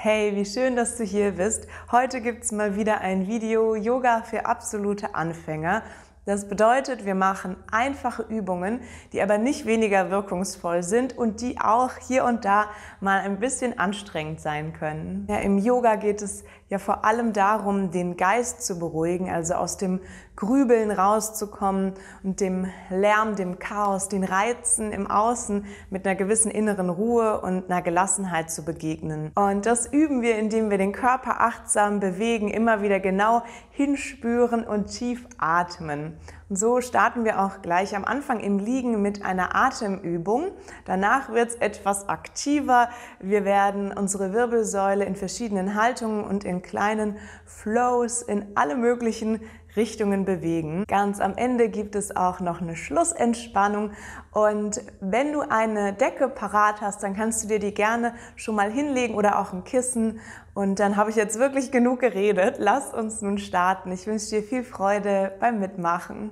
Hey, wie schön, dass du hier bist. Heute gibt's mal wieder ein Video Yoga für absolute Anfänger. Das bedeutet, wir machen einfache Übungen, die aber nicht weniger wirkungsvoll sind und die auch hier und da mal ein bisschen anstrengend sein können. Ja, Im Yoga geht es ja vor allem darum, den Geist zu beruhigen, also aus dem Grübeln rauszukommen und dem Lärm, dem Chaos, den Reizen im Außen mit einer gewissen inneren Ruhe und einer Gelassenheit zu begegnen. Und das üben wir, indem wir den Körper achtsam bewegen, immer wieder genau hinspüren und tief atmen. Und So starten wir auch gleich am Anfang im Liegen mit einer Atemübung. Danach wird es etwas aktiver. Wir werden unsere Wirbelsäule in verschiedenen Haltungen und in kleinen Flows in alle möglichen Richtungen bewegen. Ganz am Ende gibt es auch noch eine Schlussentspannung und wenn du eine Decke parat hast, dann kannst du dir die gerne schon mal hinlegen oder auch ein Kissen und dann habe ich jetzt wirklich genug geredet. Lass uns nun starten. Ich wünsche dir viel Freude beim Mitmachen.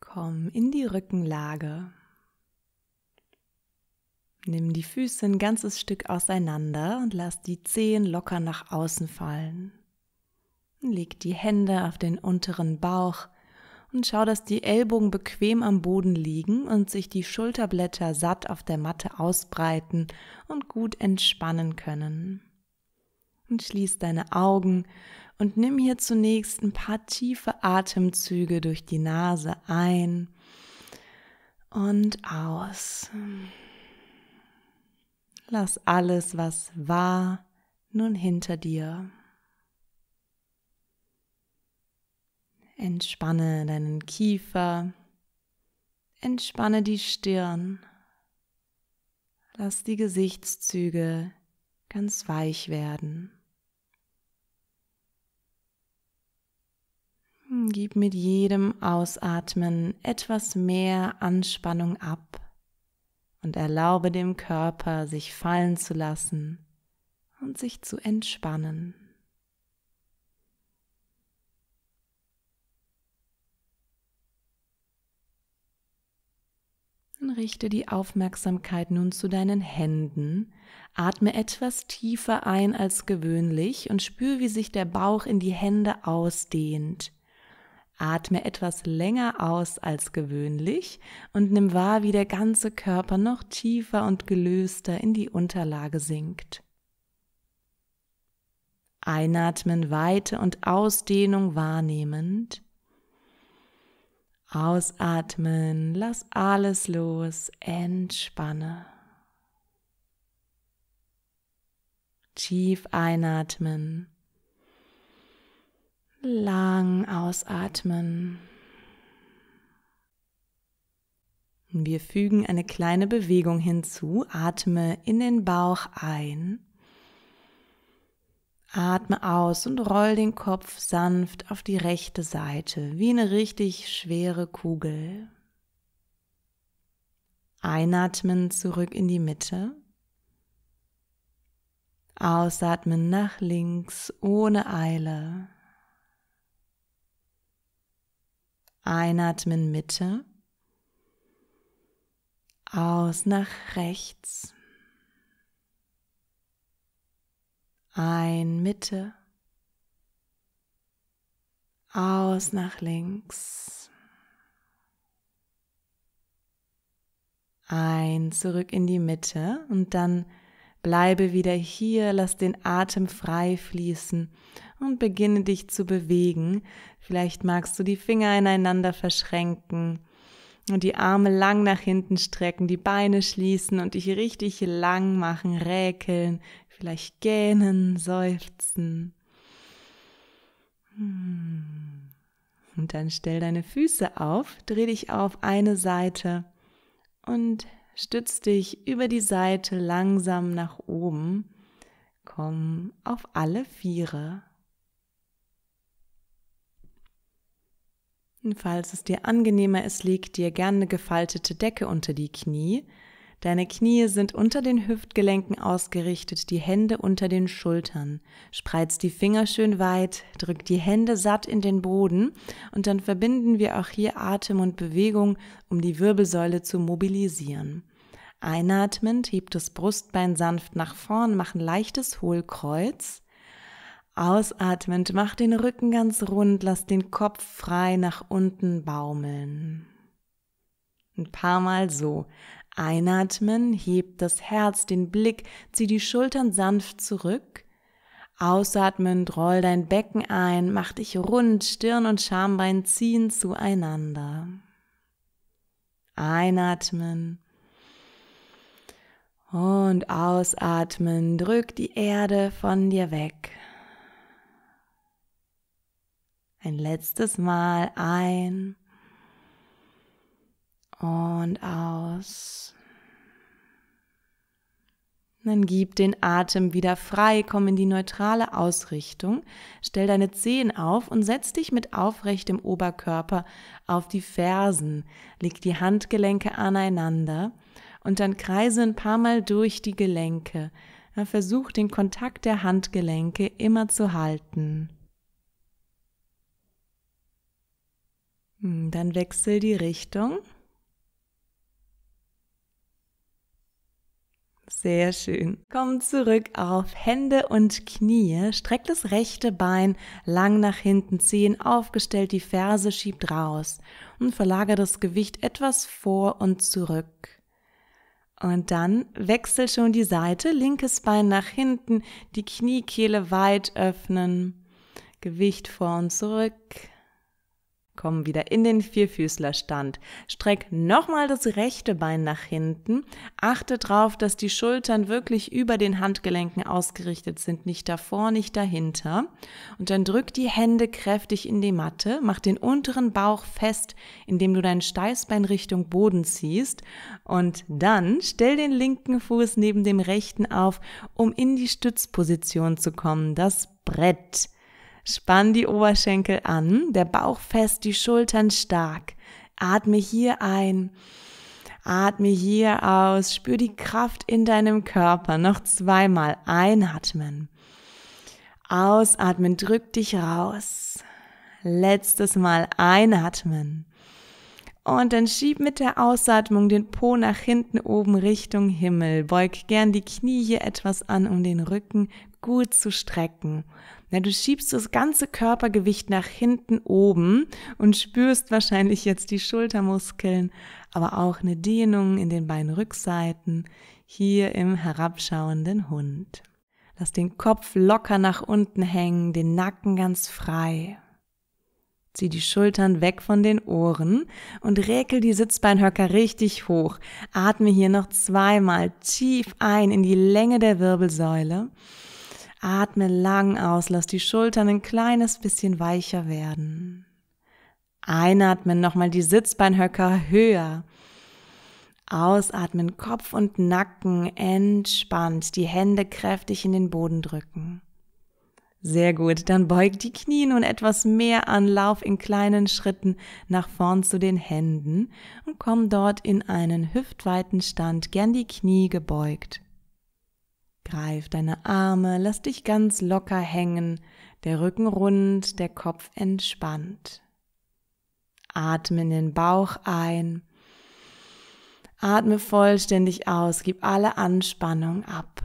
Komm in die Rückenlage. Nimm die Füße ein ganzes Stück auseinander und lass die Zehen locker nach außen fallen. Leg die Hände auf den unteren Bauch und schau, dass die Ellbogen bequem am Boden liegen und sich die Schulterblätter satt auf der Matte ausbreiten und gut entspannen können. Und schließ deine Augen und nimm hier zunächst ein paar tiefe Atemzüge durch die Nase ein und aus. Lass alles, was war, nun hinter dir. Entspanne deinen Kiefer, entspanne die Stirn, lass die Gesichtszüge ganz weich werden. Gib mit jedem Ausatmen etwas mehr Anspannung ab und erlaube dem Körper, sich fallen zu lassen und sich zu entspannen. Dann richte die Aufmerksamkeit nun zu deinen Händen. Atme etwas tiefer ein als gewöhnlich und spür, wie sich der Bauch in die Hände ausdehnt. Atme etwas länger aus als gewöhnlich und nimm wahr, wie der ganze Körper noch tiefer und gelöster in die Unterlage sinkt. Einatmen, Weite und Ausdehnung wahrnehmend. Ausatmen, lass alles los, entspanne. Tief einatmen, lang ausatmen. Wir fügen eine kleine Bewegung hinzu, atme in den Bauch ein Atme aus und roll den Kopf sanft auf die rechte Seite, wie eine richtig schwere Kugel. Einatmen zurück in die Mitte. Ausatmen nach links ohne Eile. Einatmen Mitte. Aus nach rechts. ein Mitte, aus nach links, ein zurück in die Mitte und dann bleibe wieder hier, lass den Atem frei fließen und beginne dich zu bewegen. Vielleicht magst du die Finger ineinander verschränken und die Arme lang nach hinten strecken, die Beine schließen und dich richtig lang machen, räkeln, vielleicht gähnen, seufzen. Hm. Und dann stell deine Füße auf, dreh dich auf eine Seite und stütz dich über die Seite langsam nach oben. Komm auf alle Viere. Und falls es dir angenehmer ist, leg dir gerne eine gefaltete Decke unter die Knie. Deine Knie sind unter den Hüftgelenken ausgerichtet, die Hände unter den Schultern. Spreiz die Finger schön weit, drück die Hände satt in den Boden und dann verbinden wir auch hier Atem und Bewegung, um die Wirbelsäule zu mobilisieren. Einatmend hebt das Brustbein sanft nach vorn, mach ein leichtes Hohlkreuz. Ausatmend mach den Rücken ganz rund, lass den Kopf frei nach unten baumeln. Ein paar Mal so. Einatmen, hebt das Herz, den Blick, zieh die Schultern sanft zurück. Ausatmen, roll dein Becken ein, mach dich rund, Stirn und Schambein ziehen zueinander. Einatmen. Und ausatmen, drück die Erde von dir weg. Ein letztes Mal ein und aus. Dann gib den Atem wieder frei, komm in die neutrale Ausrichtung, stell deine Zehen auf und setz dich mit aufrechtem Oberkörper auf die Fersen, leg die Handgelenke aneinander und dann kreise ein paar Mal durch die Gelenke. Dann Versuch den Kontakt der Handgelenke immer zu halten. Hm, dann wechsel die Richtung. Sehr schön. Komm zurück auf Hände und Knie. Streck das rechte Bein lang nach hinten, Zehen aufgestellt, die Ferse schiebt raus und verlagere das Gewicht etwas vor und zurück. Und dann wechsel schon die Seite, linkes Bein nach hinten, die Kniekehle weit öffnen, Gewicht vor und zurück. Komm wieder in den Vierfüßlerstand. Streck nochmal das rechte Bein nach hinten. Achte darauf, dass die Schultern wirklich über den Handgelenken ausgerichtet sind, nicht davor, nicht dahinter. Und dann drück die Hände kräftig in die Matte. Mach den unteren Bauch fest, indem du dein Steißbein Richtung Boden ziehst. Und dann stell den linken Fuß neben dem rechten auf, um in die Stützposition zu kommen, das Brett. Spann die Oberschenkel an, der Bauch fest, die Schultern stark. Atme hier ein, atme hier aus, spür die Kraft in deinem Körper. Noch zweimal einatmen. Ausatmen, drück dich raus. Letztes Mal einatmen. Und dann schieb mit der Ausatmung den Po nach hinten oben Richtung Himmel. Beug gern die Knie hier etwas an, um den Rücken gut zu strecken. Na, du schiebst das ganze Körpergewicht nach hinten oben und spürst wahrscheinlich jetzt die Schultermuskeln, aber auch eine Dehnung in den Beinrückseiten, hier im herabschauenden Hund. Lass den Kopf locker nach unten hängen, den Nacken ganz frei. Zieh die Schultern weg von den Ohren und räkel die Sitzbeinhöcker richtig hoch. Atme hier noch zweimal tief ein in die Länge der Wirbelsäule Atme lang aus, lass die Schultern ein kleines bisschen weicher werden. Einatmen, nochmal die Sitzbeinhöcker höher. Ausatmen, Kopf und Nacken entspannt, die Hände kräftig in den Boden drücken. Sehr gut, dann beug die Knie nun etwas mehr an, lauf in kleinen Schritten nach vorn zu den Händen und komm dort in einen hüftweiten Stand, gern die Knie gebeugt. Greif deine Arme, lass dich ganz locker hängen, der Rücken rund, der Kopf entspannt. Atme in den Bauch ein. Atme vollständig aus, gib alle Anspannung ab.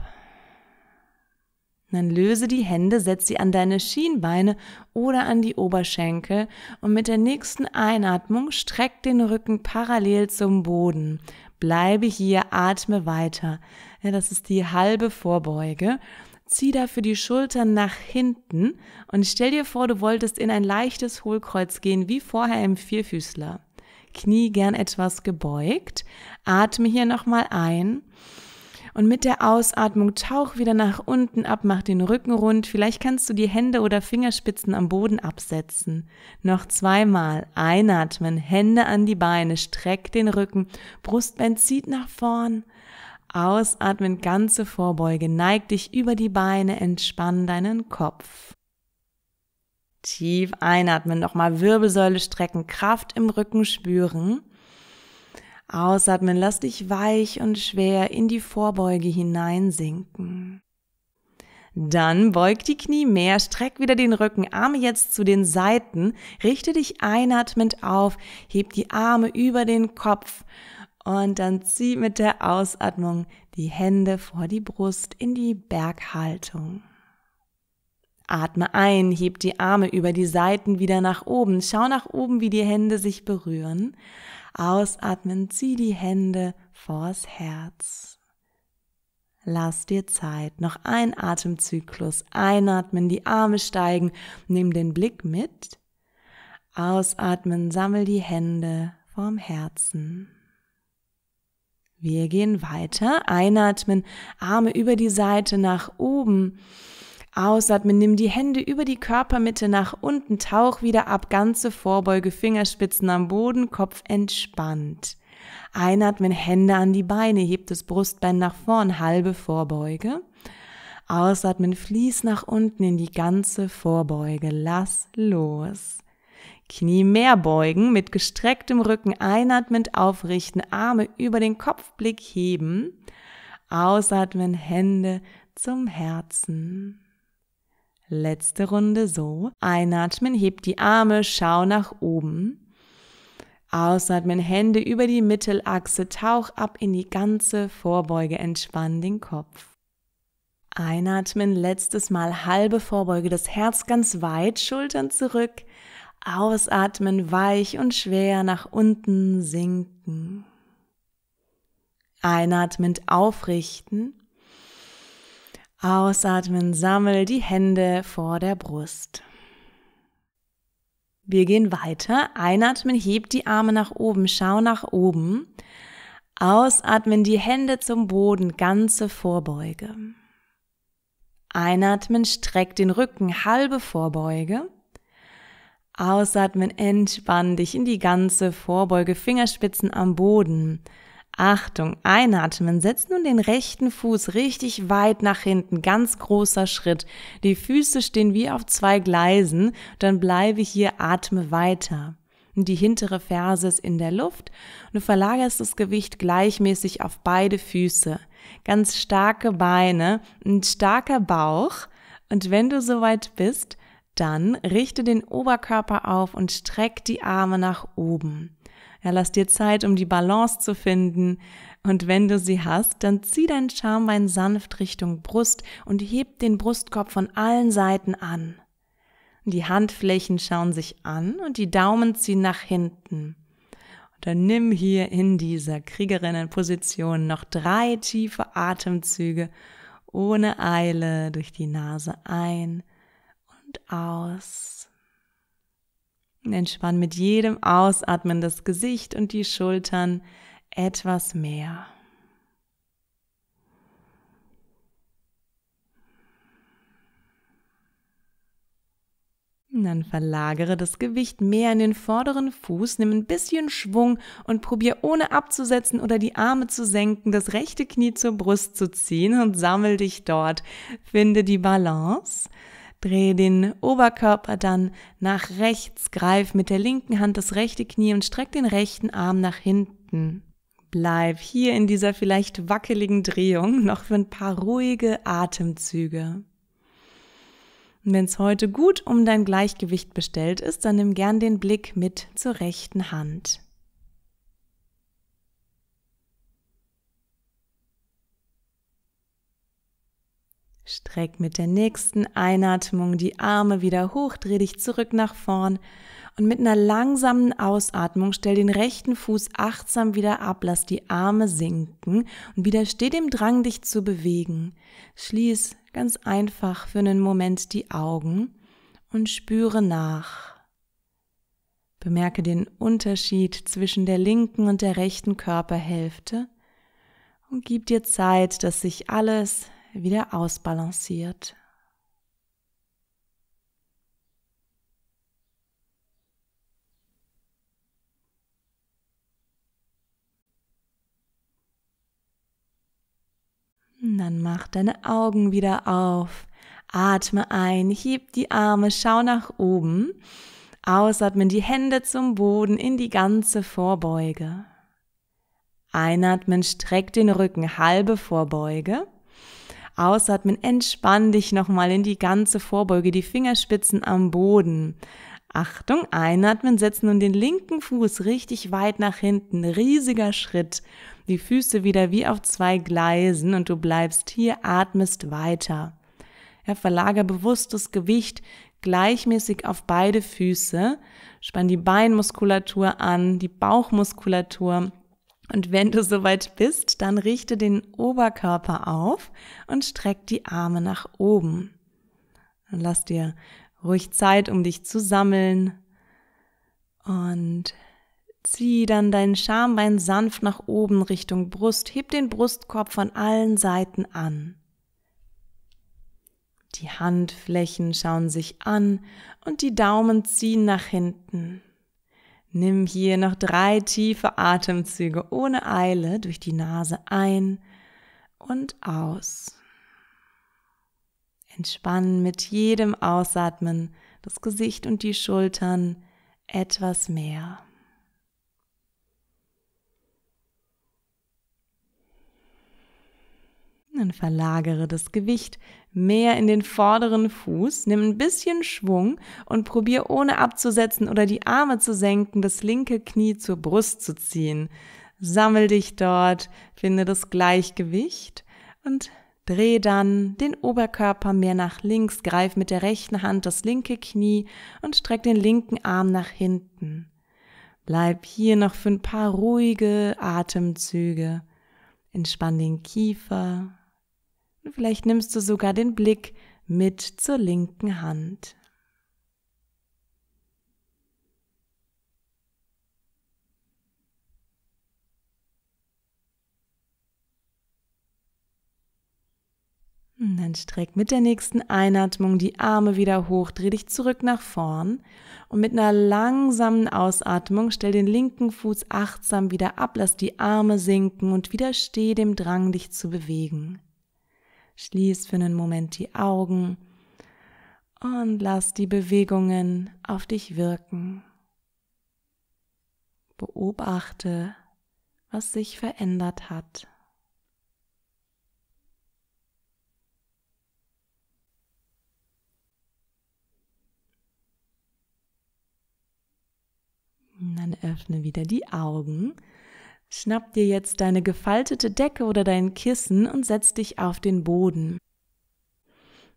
Dann löse die Hände, setz sie an deine Schienbeine oder an die Oberschenkel und mit der nächsten Einatmung streck den Rücken parallel zum Boden. Bleibe hier, atme weiter. Ja, das ist die halbe Vorbeuge. Zieh dafür die Schultern nach hinten und stell dir vor, du wolltest in ein leichtes Hohlkreuz gehen, wie vorher im Vierfüßler. Knie gern etwas gebeugt. Atme hier nochmal ein. Und mit der Ausatmung tauch wieder nach unten ab, mach den Rücken rund. Vielleicht kannst du die Hände oder Fingerspitzen am Boden absetzen. Noch zweimal einatmen, Hände an die Beine, streck den Rücken, Brustbein zieht nach vorn. Ausatmen, ganze Vorbeuge. Neig dich über die Beine, entspann deinen Kopf. Tief einatmen, nochmal Wirbelsäule strecken, Kraft im Rücken spüren. Ausatmen, lass dich weich und schwer in die Vorbeuge hineinsinken. Dann beug die Knie mehr, streck wieder den Rücken, Arme jetzt zu den Seiten, richte dich einatmend auf, heb die Arme über den Kopf und dann zieh mit der Ausatmung die Hände vor die Brust in die Berghaltung. Atme ein, heb die Arme über die Seiten wieder nach oben. Schau nach oben, wie die Hände sich berühren. Ausatmen, zieh die Hände vors Herz. Lass dir Zeit, noch ein Atemzyklus. Einatmen, die Arme steigen, nimm den Blick mit. Ausatmen, sammel die Hände vorm Herzen. Wir gehen weiter. Einatmen, Arme über die Seite nach oben. Ausatmen, nimm die Hände über die Körpermitte nach unten, tauch wieder ab, ganze Vorbeuge, Fingerspitzen am Boden, Kopf entspannt. Einatmen, Hände an die Beine, hebt das Brustbein nach vorn, halbe Vorbeuge. Ausatmen, fließ nach unten in die ganze Vorbeuge, lass los. Knie mehr beugen, mit gestrecktem Rücken einatmend aufrichten, Arme über den Kopfblick heben, ausatmen, Hände zum Herzen. Letzte Runde so. Einatmen, hebt die Arme, schau nach oben. Ausatmen, Hände über die Mittelachse, tauch ab in die ganze Vorbeuge, entspann den Kopf. Einatmen, letztes Mal halbe Vorbeuge, das Herz ganz weit, Schultern zurück, Ausatmen weich und schwer nach unten sinken. Einatmend aufrichten. Ausatmen, sammel die Hände vor der Brust. Wir gehen weiter. Einatmen, heb die Arme nach oben, schau nach oben. Ausatmen, die Hände zum Boden, ganze Vorbeuge. Einatmen, streck den Rücken, halbe Vorbeuge. Ausatmen, entspann dich in die ganze Vorbeuge, Fingerspitzen am Boden. Achtung, einatmen, setz nun den rechten Fuß richtig weit nach hinten, ganz großer Schritt. Die Füße stehen wie auf zwei Gleisen, dann bleibe hier, atme weiter. Die hintere Ferse ist in der Luft und du verlagerst das Gewicht gleichmäßig auf beide Füße. Ganz starke Beine, ein starker Bauch. Und wenn du soweit bist, dann richte den Oberkörper auf und streck die Arme nach oben. Ja, lass dir Zeit, um die Balance zu finden. Und wenn du sie hast, dann zieh dein Schambein sanft Richtung Brust und heb den Brustkorb von allen Seiten an. Die Handflächen schauen sich an und die Daumen ziehen nach hinten. Und dann nimm hier in dieser Kriegerinnenposition noch drei tiefe Atemzüge ohne Eile durch die Nase ein gut aus. Entspann mit jedem Ausatmen das Gesicht und die Schultern etwas mehr. Dann verlagere das Gewicht mehr in den vorderen Fuß, nimm ein bisschen Schwung und probier ohne abzusetzen oder die Arme zu senken, das rechte Knie zur Brust zu ziehen und sammel dich dort. Finde die Balance. Dreh den Oberkörper dann nach rechts, greif mit der linken Hand das rechte Knie und streck den rechten Arm nach hinten. Bleib hier in dieser vielleicht wackeligen Drehung noch für ein paar ruhige Atemzüge. Und wenn es heute gut um dein Gleichgewicht bestellt ist, dann nimm gern den Blick mit zur rechten Hand. Streck mit der nächsten Einatmung die Arme wieder hoch, dreh dich zurück nach vorn und mit einer langsamen Ausatmung stell den rechten Fuß achtsam wieder ab, lass die Arme sinken und widersteh dem Drang, dich zu bewegen. Schließ ganz einfach für einen Moment die Augen und spüre nach. Bemerke den Unterschied zwischen der linken und der rechten Körperhälfte und gib dir Zeit, dass sich alles wieder ausbalanciert. Dann mach deine Augen wieder auf. Atme ein, heb die Arme, schau nach oben. Ausatmen die Hände zum Boden in die ganze Vorbeuge. Einatmen, streck den Rücken, halbe Vorbeuge. Ausatmen, entspann dich nochmal in die ganze Vorbeuge, die Fingerspitzen am Boden. Achtung, einatmen, setz nun den linken Fuß richtig weit nach hinten, riesiger Schritt. Die Füße wieder wie auf zwei Gleisen und du bleibst hier, atmest weiter. Ja, verlager bewusstes Gewicht gleichmäßig auf beide Füße, spann die Beinmuskulatur an, die Bauchmuskulatur und wenn du soweit bist, dann richte den Oberkörper auf und streck die Arme nach oben. Und lass dir ruhig Zeit, um dich zu sammeln. Und zieh dann dein Schambein sanft nach oben Richtung Brust. Heb den Brustkorb von allen Seiten an. Die Handflächen schauen sich an und die Daumen ziehen nach hinten. Nimm hier noch drei tiefe Atemzüge ohne Eile durch die Nase ein und aus. Entspann mit jedem Ausatmen das Gesicht und die Schultern etwas mehr. Dann verlagere das Gewicht mehr in den vorderen Fuß, nimm ein bisschen Schwung und probier ohne abzusetzen oder die Arme zu senken, das linke Knie zur Brust zu ziehen. Sammel dich dort, finde das Gleichgewicht und dreh dann den Oberkörper mehr nach links, greif mit der rechten Hand das linke Knie und streck den linken Arm nach hinten. Bleib hier noch für ein paar ruhige Atemzüge. Entspann den Kiefer, und vielleicht nimmst du sogar den Blick mit zur linken Hand. Und dann streck mit der nächsten Einatmung die Arme wieder hoch, dreh dich zurück nach vorn und mit einer langsamen Ausatmung stell den linken Fuß achtsam wieder ab, lass die Arme sinken und widersteh dem Drang, dich zu bewegen. Schließ für einen Moment die Augen und lass die Bewegungen auf dich wirken. Beobachte, was sich verändert hat. Und dann öffne wieder die Augen Schnapp dir jetzt deine gefaltete Decke oder dein Kissen und setz dich auf den Boden.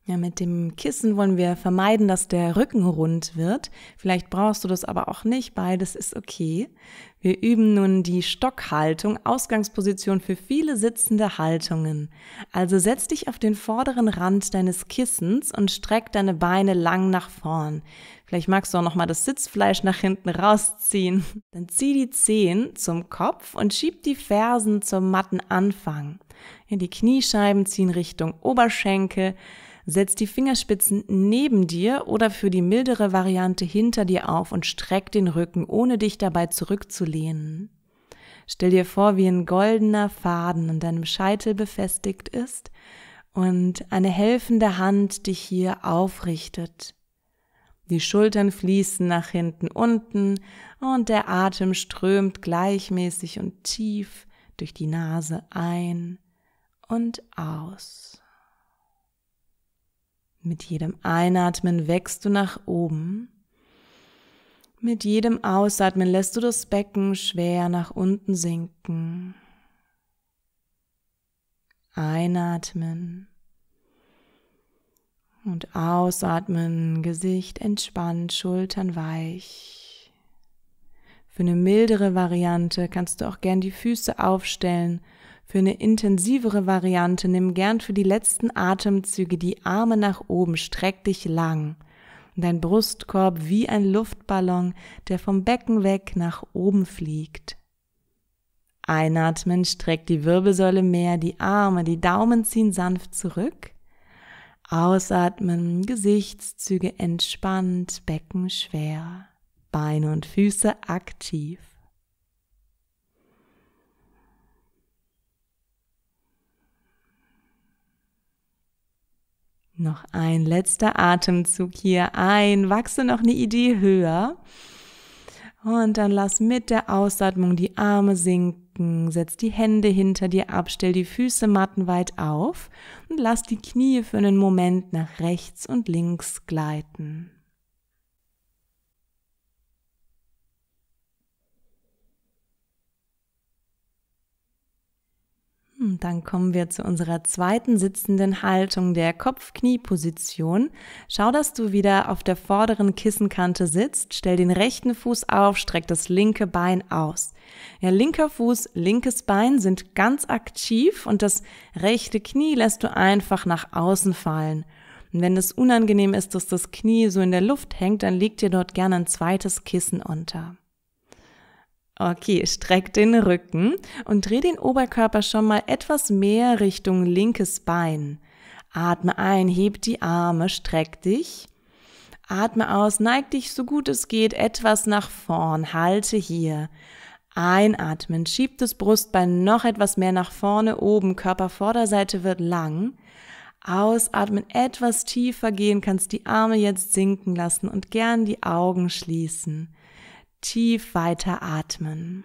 Ja, mit dem Kissen wollen wir vermeiden, dass der Rücken rund wird. Vielleicht brauchst du das aber auch nicht, beides ist okay. Wir üben nun die Stockhaltung, Ausgangsposition für viele sitzende Haltungen. Also setz dich auf den vorderen Rand deines Kissens und streck deine Beine lang nach vorn. Vielleicht magst du auch nochmal das Sitzfleisch nach hinten rausziehen. Dann zieh die Zehen zum Kopf und schieb die Fersen zum matten Anfang. Die Kniescheiben ziehen Richtung Oberschenkel. Setz die Fingerspitzen neben dir oder für die mildere Variante hinter dir auf und streck den Rücken, ohne dich dabei zurückzulehnen. Stell dir vor, wie ein goldener Faden an deinem Scheitel befestigt ist und eine helfende Hand dich hier aufrichtet. Die Schultern fließen nach hinten unten und der Atem strömt gleichmäßig und tief durch die Nase ein und aus. Mit jedem Einatmen wächst du nach oben. Mit jedem Ausatmen lässt du das Becken schwer nach unten sinken. Einatmen. Und ausatmen, Gesicht entspannt, Schultern weich. Für eine mildere Variante kannst du auch gern die Füße aufstellen für eine intensivere Variante nimm gern für die letzten Atemzüge die Arme nach oben, streck dich lang. Und dein Brustkorb wie ein Luftballon, der vom Becken weg nach oben fliegt. Einatmen streck die Wirbelsäule mehr, die Arme, die Daumen ziehen sanft zurück. Ausatmen, Gesichtszüge entspannt, Becken schwer, Beine und Füße aktiv. Noch ein letzter Atemzug hier ein. Wachse noch eine Idee höher. Und dann lass mit der Ausatmung die Arme sinken. Setz die Hände hinter dir ab. Stell die Füße mattenweit auf. Und lass die Knie für einen Moment nach rechts und links gleiten. Hm, dann kommen wir zu unserer zweiten sitzenden Haltung, der Kopf-Knie-Position. Schau, dass du wieder auf der vorderen Kissenkante sitzt. Stell den rechten Fuß auf, streck das linke Bein aus. Ja, linker Fuß, linkes Bein sind ganz aktiv und das rechte Knie lässt du einfach nach außen fallen. Und wenn es unangenehm ist, dass das Knie so in der Luft hängt, dann leg dir dort gerne ein zweites Kissen unter. Okay, streck den Rücken und dreh den Oberkörper schon mal etwas mehr Richtung linkes Bein. Atme ein, heb die Arme, streck dich. Atme aus, neig dich so gut es geht etwas nach vorn, halte hier. Einatmen, schieb das Brustbein noch etwas mehr nach vorne oben, Körpervorderseite wird lang. Ausatmen, etwas tiefer gehen, kannst die Arme jetzt sinken lassen und gern die Augen schließen tief weiter atmen.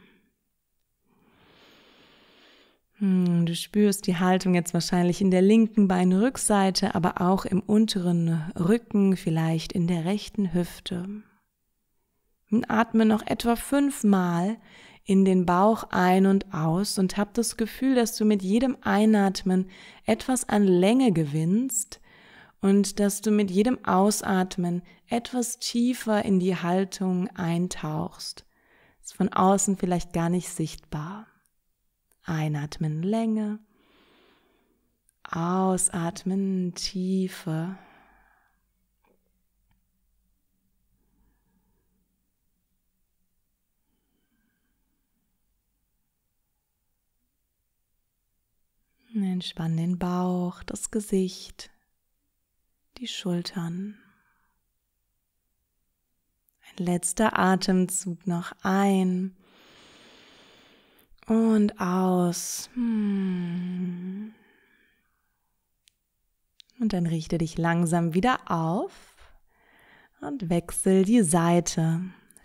Hm, du spürst die Haltung jetzt wahrscheinlich in der linken Beinrückseite, aber auch im unteren Rücken, vielleicht in der rechten Hüfte. Und atme noch etwa fünfmal in den Bauch ein und aus und hab das Gefühl, dass du mit jedem Einatmen etwas an Länge gewinnst und dass du mit jedem Ausatmen etwas tiefer in die Haltung eintauchst. Ist von außen vielleicht gar nicht sichtbar. Einatmen Länge, ausatmen Tiefe. Entspann den Bauch, das Gesicht die Schultern. Ein letzter Atemzug noch ein und aus. Hm. Und dann richte dich langsam wieder auf und wechsel die Seite.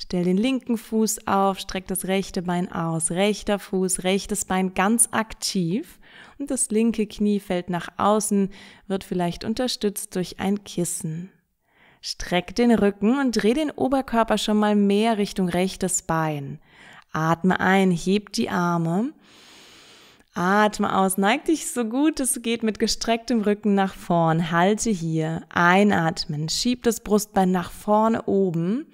Stell den linken Fuß auf, streck das rechte Bein aus, rechter Fuß, rechtes Bein ganz aktiv und das linke Knie fällt nach außen, wird vielleicht unterstützt durch ein Kissen. Streck den Rücken und dreh den Oberkörper schon mal mehr Richtung rechtes Bein. Atme ein, heb die Arme. Atme aus, neig dich so gut es geht mit gestrecktem Rücken nach vorn. Halte hier. Einatmen, schieb das Brustbein nach vorne oben.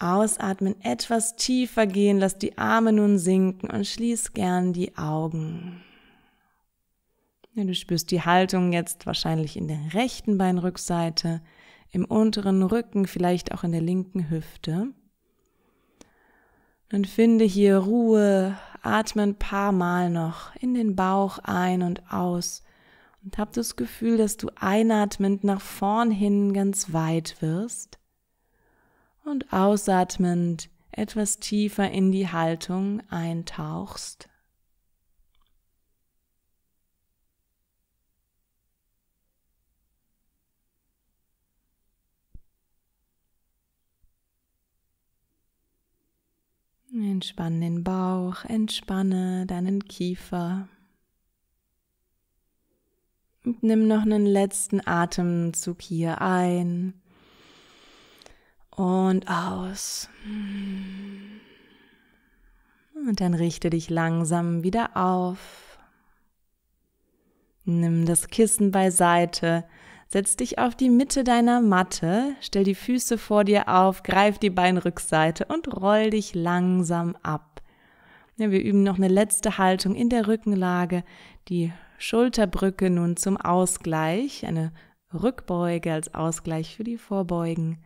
Ausatmen etwas tiefer gehen, lass die Arme nun sinken und schließ gern die Augen. Ja, du spürst die Haltung jetzt wahrscheinlich in der rechten Beinrückseite, im unteren Rücken, vielleicht auch in der linken Hüfte. Dann finde hier Ruhe, atme ein paar Mal noch in den Bauch ein und aus und hab das Gefühl, dass du einatmend nach vorn hin ganz weit wirst und ausatmend etwas tiefer in die Haltung eintauchst. Entspann den Bauch, entspanne deinen Kiefer. Und nimm noch einen letzten Atemzug hier ein und aus. Hm. Und dann richte dich langsam wieder auf. Nimm das Kissen beiseite. Setz dich auf die Mitte deiner Matte, stell die Füße vor dir auf, greif die Beinrückseite und roll dich langsam ab. Ja, wir üben noch eine letzte Haltung in der Rückenlage, die Schulterbrücke nun zum Ausgleich, eine Rückbeuge als Ausgleich für die Vorbeugen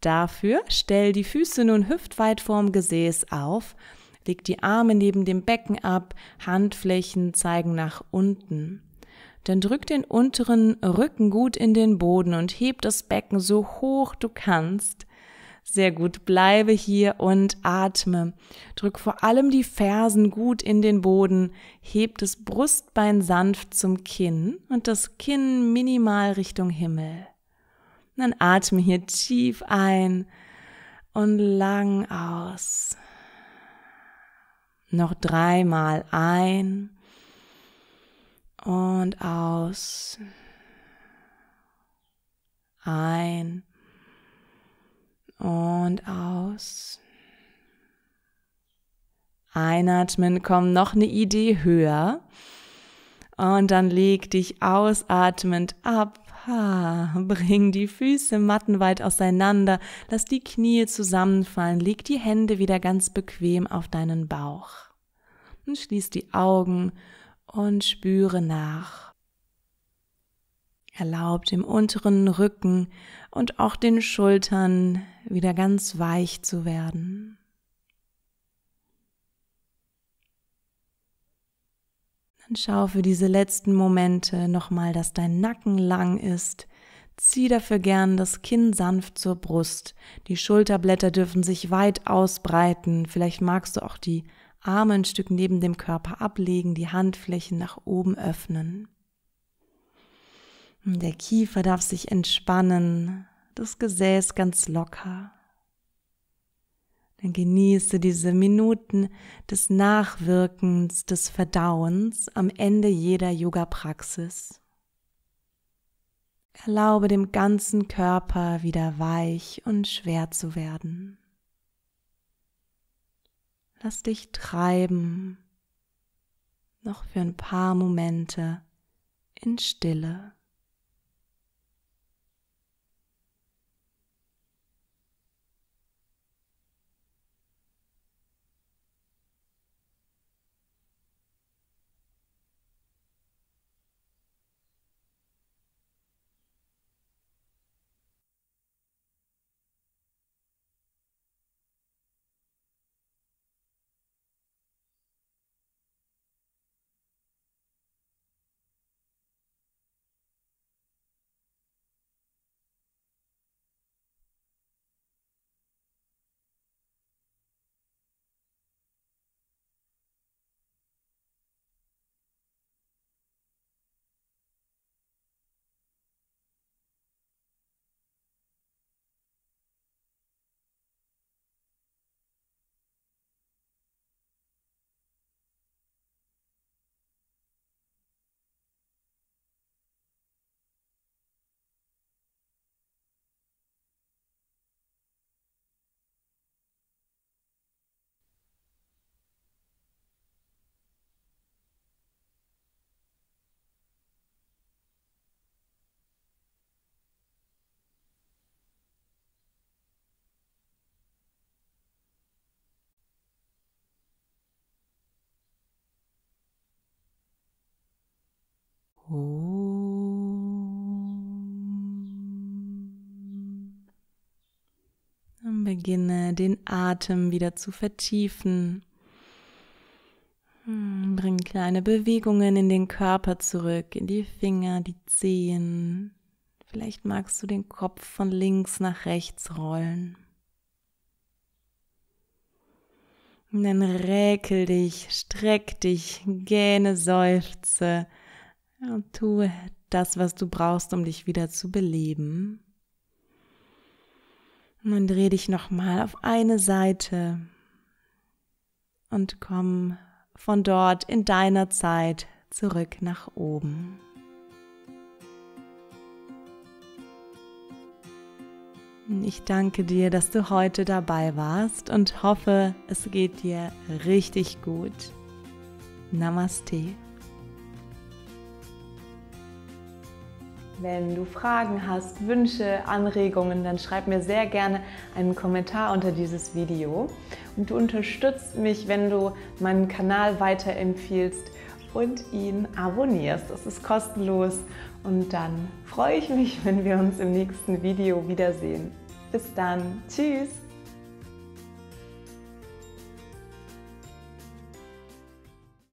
Dafür stell die Füße nun hüftweit vorm Gesäß auf, leg die Arme neben dem Becken ab, Handflächen zeigen nach unten. Dann drück den unteren Rücken gut in den Boden und heb das Becken so hoch du kannst. Sehr gut, bleibe hier und atme. Drück vor allem die Fersen gut in den Boden, heb das Brustbein sanft zum Kinn und das Kinn minimal Richtung Himmel dann atme hier tief ein und lang aus. Noch dreimal ein und aus. Ein und aus. Einatmen, komm noch eine Idee höher. Und dann leg dich ausatmend ab Ha, ah, bring die Füße mattenweit auseinander, lass die Knie zusammenfallen, leg die Hände wieder ganz bequem auf deinen Bauch. Und schließ die Augen und spüre nach. Erlaubt dem unteren Rücken und auch den Schultern wieder ganz weich zu werden. Dann schau für diese letzten Momente nochmal, dass dein Nacken lang ist. Zieh dafür gern das Kinn sanft zur Brust. Die Schulterblätter dürfen sich weit ausbreiten. Vielleicht magst du auch die Arme ein Stück neben dem Körper ablegen, die Handflächen nach oben öffnen. Der Kiefer darf sich entspannen, das Gesäß ganz locker. Dann genieße diese Minuten des Nachwirkens, des Verdauens am Ende jeder Yoga-Praxis. Erlaube dem ganzen Körper wieder weich und schwer zu werden. Lass dich treiben, noch für ein paar Momente in Stille. Om. Dann beginne den Atem wieder zu vertiefen. Hm, bring kleine Bewegungen in den Körper zurück, in die Finger, die Zehen. Vielleicht magst du den Kopf von links nach rechts rollen. Und dann räkel dich, streck dich, gähne, seufze und tue das, was du brauchst, um dich wieder zu beleben. Und dreh dich nochmal auf eine Seite und komm von dort in deiner Zeit zurück nach oben. Ich danke dir, dass du heute dabei warst und hoffe, es geht dir richtig gut. Namaste. Wenn du Fragen hast, Wünsche, Anregungen, dann schreib mir sehr gerne einen Kommentar unter dieses Video. Und du unterstützt mich, wenn du meinen Kanal weiterempfiehlst und ihn abonnierst. Das ist kostenlos. Und dann freue ich mich, wenn wir uns im nächsten Video wiedersehen. Bis dann. Tschüss.